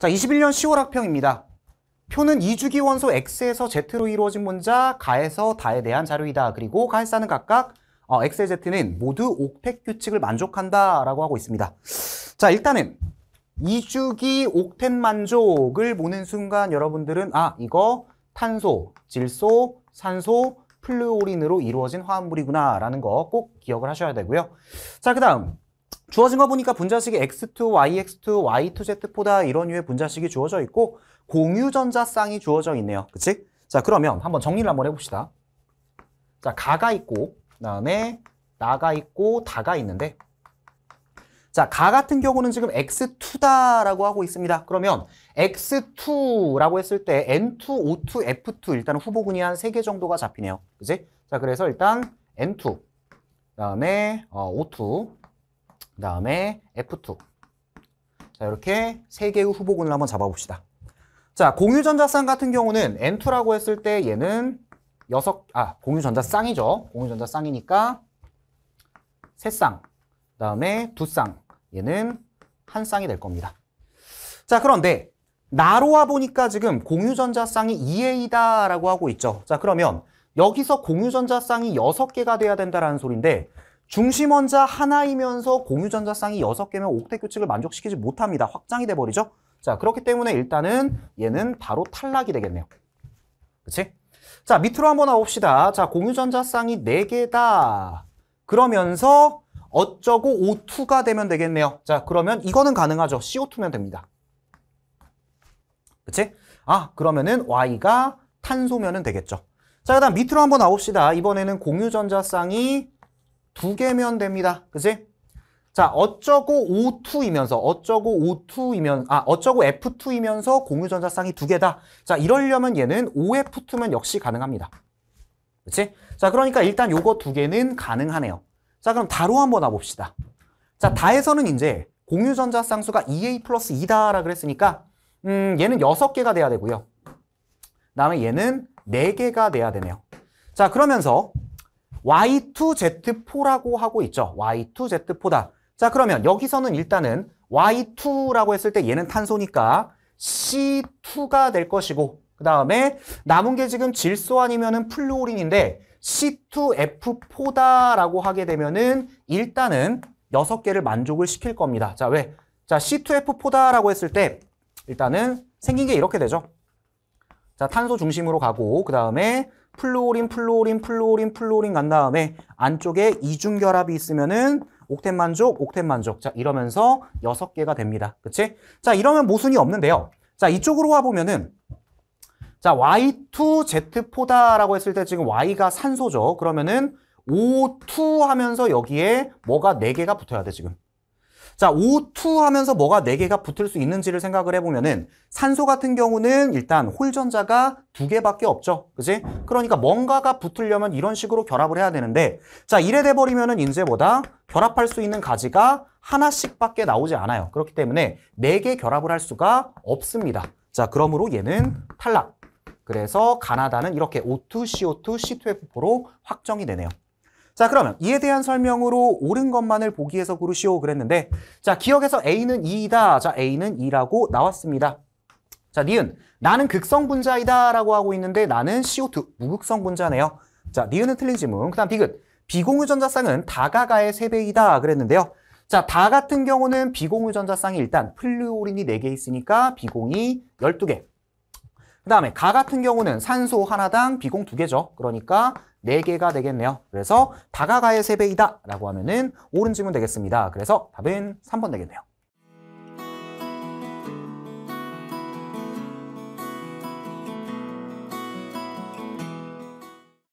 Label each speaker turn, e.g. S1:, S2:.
S1: 자, 21년 10월 학평입니다. 표는 2주기 원소 X에서 Z로 이루어진 문자, 가에서 다에 대한 자료이다. 그리고 가에서는 각각 어, X의 Z는 모두 옥택 규칙을 만족한다 라고 하고 있습니다. 자, 일단은 2주기 옥텟 만족을 보는 순간 여러분들은 아, 이거 탄소, 질소, 산소, 플루오린으로 이루어진 화합물이구나 라는 거 꼭 기억을 하셔야 되고요. 자, 그 다음 주어진 거 보니까 분자식이 x2, yx2, y2z보다 이런 유의 분자식이 주어져 있고 공유전자 쌍이 주어져 있네요. 그치? 자 그러면 한번 정리를 한번 해봅시다. 자 가가 있고 그다음에 나가 있고 다가 있는데 자, 가 같은 경우는 지금 x2다라고 하고 있습니다. 그러면 x2라고 했을 때 n2, o2, f2 일단 은 후보군이 한 세 개 정도가 잡히네요. 그치 자, 그래서 일단 n2, 그다음에 어, o2, 그 다음에 F2. 자, 이렇게 세 개의 후보군을 한번 잡아봅시다. 자, 공유전자쌍 같은 경우는 N2라고 했을 때 얘는 여섯, 아, 공유전자쌍이죠. 공유전자쌍이니까 세 쌍, 그 다음에 두 쌍, 얘는 한 쌍이 될 겁니다. 자, 그런데 나로와 보니까 지금 공유전자쌍이 2A다라고 하고 있죠. 자, 그러면 여기서 공유전자쌍이 6개가 돼야 된다라는 소리인데 중심원자 하나이면서 공유전자 쌍이 6 개면 옥텟 규칙을 만족시키지 못합니다. 확장이 돼버리죠. 자 그렇기 때문에 일단은 얘는 바로 탈락이 되겠네요. 그치? 자 밑으로 한번 나옵시다자 공유전자 쌍이 4개다 그러면서 어쩌고 O2가 되면 되겠네요. 자 그러면 이거는 가능하죠. CO2면 됩니다. 그치? 아 그러면은 Y가 탄소면은 되겠죠. 자, 그 다음 밑으로 한번 나옵시다. 이번에는 공유전자 쌍이 두 개면 됩니다. 그치 자, 어쩌고 O2이면서, 어쩌고 O2이면, 아, 어쩌고 F2이면서 공유전자쌍이 두 개다. 자, 이러려면 얘는 OF2면 역시 가능합니다. 그치? 자, 그러니까 일단 요거 두 개는 가능하네요. 자, 그럼 다로 한번 와봅시다. 자, 다에서는 이제 공유전자 쌍수가 2A 플러스 2다라 그랬으니까 음, 얘는 6개가 돼야 되고요. 그 다음에 얘는 4개가 돼야 되네요. 자, 그러면서 Y2Z4라고 하고 있죠. Y2Z4다. 자, 그러면 여기서는 일단은 Y2라고 했을 때 얘는 탄소니까 C2가 될 것이고 그 다음에 남은 게 지금 질소 아니면은 플루오린인데 C2F4다라고 하게 되면은 일단은 6 개를 만족을 시킬 겁니다. 자, 왜? 자, C2F4다라고 했을 때 일단은 생긴 게 이렇게 되죠. 자, 탄소 중심으로 가고 그 다음에 플로린, 플로린, 플로린, 플로린 간 다음에 안쪽에 이중 결합이 있으면은 옥텟 만족, 옥텟 만족. 자, 이러면서 여섯 개가 됩니다. 그치? 자, 이러면 모순이 없는데요. 자, 이쪽으로 와보면은 자, Y2Z4다라고 했을 때 지금 Y가 산소죠. 그러면은 O2 하면서 여기에 뭐가 네개가 붙어야 돼, 지금. 자, O2 하면서 뭐가 4개가 붙을 수 있는지를 생각을 해보면은 산소 같은 경우는 일단 홀전자가 2개밖에 없죠. 그지? 그러니까 뭔가가 붙으려면 이런 식으로 결합을 해야 되는데 자, 이래 돼버리면은 인쇄보다 결합할 수 있는 가지가 하나씩밖에 나오지 않아요. 그렇기 때문에 4개 결합을 할 수가 없습니다. 자, 그러므로 얘는 탈락. 그래서 가나다는 이렇게 O2, CO2, C2F4로 확정이 되네요. 자 그러면 이에 대한 설명으로 옳은 것만을 보기에서 고르시오 그랬는데 자 기억에서 A는 2이다. 자 A는 2라고 나왔습니다. 자 니은 나는 극성 분자이다 라고 하고 있는데 나는 CO2 무극성 분자네요. 자 니은은 틀린 질문. 그 다음 비귿 비공유전자쌍은 다가가의 세배이다 그랬는데요. 자, 다 같은 경우는 비공유전자쌍이 일단 플루오린이 4개 있으니까 비공이 12개. 그 다음에 가 같은 경우는 산소 하나당 비공 두 개죠. 그러니까 네 개가 되겠네요. 그래서 다가가의 세배이다 라고 하면은 옳은 질문 되겠습니다. 그래서 답은 3번 되겠네요.